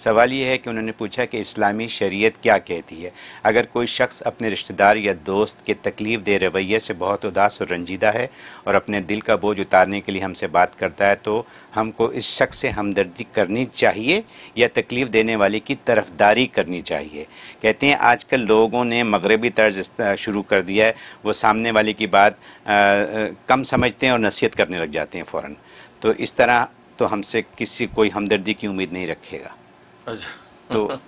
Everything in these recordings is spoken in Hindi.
सवाल ये है कि उन्होंने पूछा कि इस्लामी शरीयत क्या कहती है अगर कोई शख्स अपने रिश्तेदार या दोस्त के तकलीफ़ दे रवैये से बहुत उदास और रंजीदा है और अपने दिल का बोझ उतारने के लिए हमसे बात करता है तो हमको इस शख्स से हमदर्दी करनी चाहिए या तकलीफ़ देने वाले की तरफदारी करनी चाहिए कहते हैं आजकल लोगों ने मगरबी तर्ज शुरू कर दिया है वो सामने वाले की बात कम समझते हैं और नसीहत करने लग जाते हैं फ़ौर तो इस तरह तो हमसे किसी कोई हमदर्दी की उम्मीद नहीं रखेगा अच्छा। तो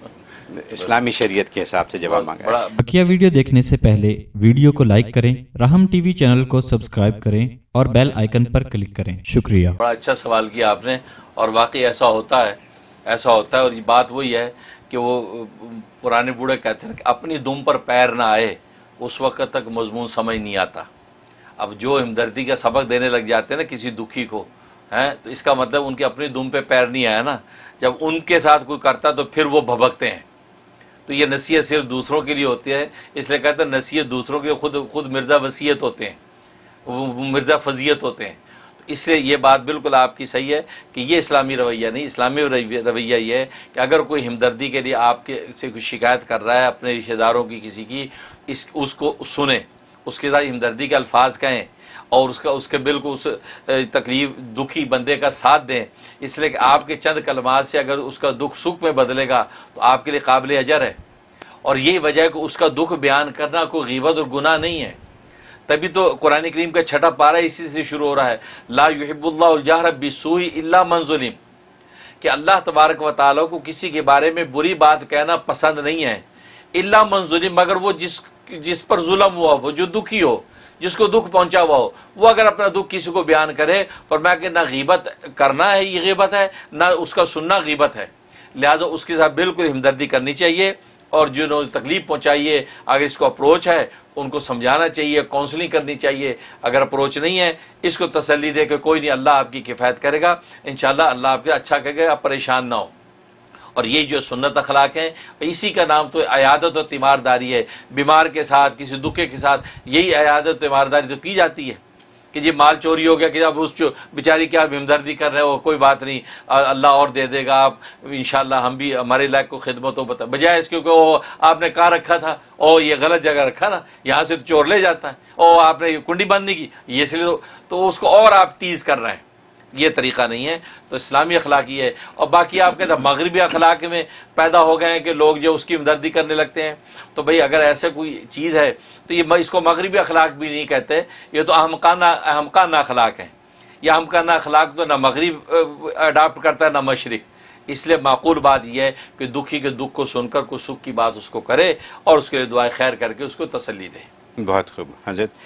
इस्लामी शरीयत के हिसाब से जवाब मांगा बकिया वीडियो देखने से पहले वीडियो को लाइक करें रहम टीवी चैनल को सब्सक्राइब करें और बेल आइकन पर क्लिक करें शुक्रिया बड़ा अच्छा सवाल किया आपने और वाकई ऐसा होता है ऐसा होता है और ये बात वही है कि वो पुराने बूढ़े कहते हैं कि अपनी दुम पर पैर ना आए उस वक्त तक मजमून समझ नहीं आता अब जो हमदर्दी का सबक देने लग जाते हैं ना किसी दुखी को हैं तो इसका मतलब उनके अपनी दुम पे पैर नहीं आया ना जब उनके साथ कोई करता तो फिर वो भबकते हैं तो ये नसीहत सिर्फ दूसरों के लिए होती है इसलिए कहते हैं नसीहत दूसरों के खुद खुद मिर्ज़ा वसीयत होते हैं मिर्ज़ा फजीयत होते हैं तो इसलिए ये बात बिल्कुल आपकी सही है कि ये इस्लामी रवैया नहीं इस्लामी रवैया ये है कि अगर कोई हमदर्दी के लिए आपके से कुछ शिकायत कर रहा है अपने रिश्तेदारों की किसी की इस उसको सुने उसके साथ हमदर्दी के अल्फाज कहें और उसका उसके बिल को उस तकलीफ दुखी बंदे का साथ दें इसलिए कि आपके चंद कलमात से अगर उसका दुख सुख में बदलेगा तो आपके लिए काबिल अजर है और यही वजह है कि उसका दुख बयान करना कोई गीबत और गुनाह नहीं है तभी तो कुरान करीम का छठा पारा इसी से शुरू हो रहा है ला युहबुल्लाजहर बिसूई अल्ला मंजुलिम कि अल्लाह तबारक व ताली को किसी के बारे में बुरी बात कहना पसंद नहीं है इला मंजुलिम मगर वो जिस जिस पर जुलम हुआ हो जो दुखी हो जिसको दुख पहुंचा हुआ हो वो अगर अपना दुख किसी को बयान करे मैं कि ना गीबत करना है ये गीबत है ना उसका सुनना गीबत है लिहाजा उसके साथ बिल्कुल हमदर्दी करनी चाहिए और जिन्होंने तकलीफ पहुंचाई है अगर इसको अप्रोच है उनको समझाना चाहिए काउंसलिंग करनी चाहिए अगर अप्रोच नहीं है इसको तसली दे के कोई नहीं अल्लाह आपकी किफ़ायत करेगा इन अल्लाह आपका अच्छा करेगा आप परेशान ना हो और ये जो सुन्नत अखलाक है इसी का नाम तो अयादत और तीमारदारी है बीमार के साथ किसी दुखे के साथ यही अयादत तीमारदारी तो की जाती है कि जी माल चोरी हो गया कि अब उस बेचारी क्या हमदर्दी कर रहे हो कोई बात नहीं अल्लाह और दे देगा आप इन हम भी हमारे लायक को खिदमत हो बता बजाय इसके ओ आपने कहाँ रखा था ओ ये गलत जगह रखा ना यहाँ से तो चोर ले जाता है ओ आपने कुंडी बंद नहीं की ये इसलिए तो, तो उसको और आप तीज़ कर रहे हैं ये तरीका नहीं है तो इस्लामी अखलाक ही है और बाकी आप कहते हैं मगरबी अखलाक में पैदा हो गए हैं कि लोग जो उसकी हमदर्दी करने लगते हैं तो भाई अगर ऐसे कोई चीज़ है तो ये इसको मगरबी अखलाक भी नहीं कहते ये तो अहमकाना अहमकाना अखलाक है यह हमकाना अखलाक तो ना मगरब अडाप्ट करता है ना मशरक़ इसलिए माकूल बात यह है कि दुखी के दुख को सुनकर कुछ सुख की बात उसको करे और उसके लिए दुआ खैर करके उसको तसली दे बहुत खूब हजरत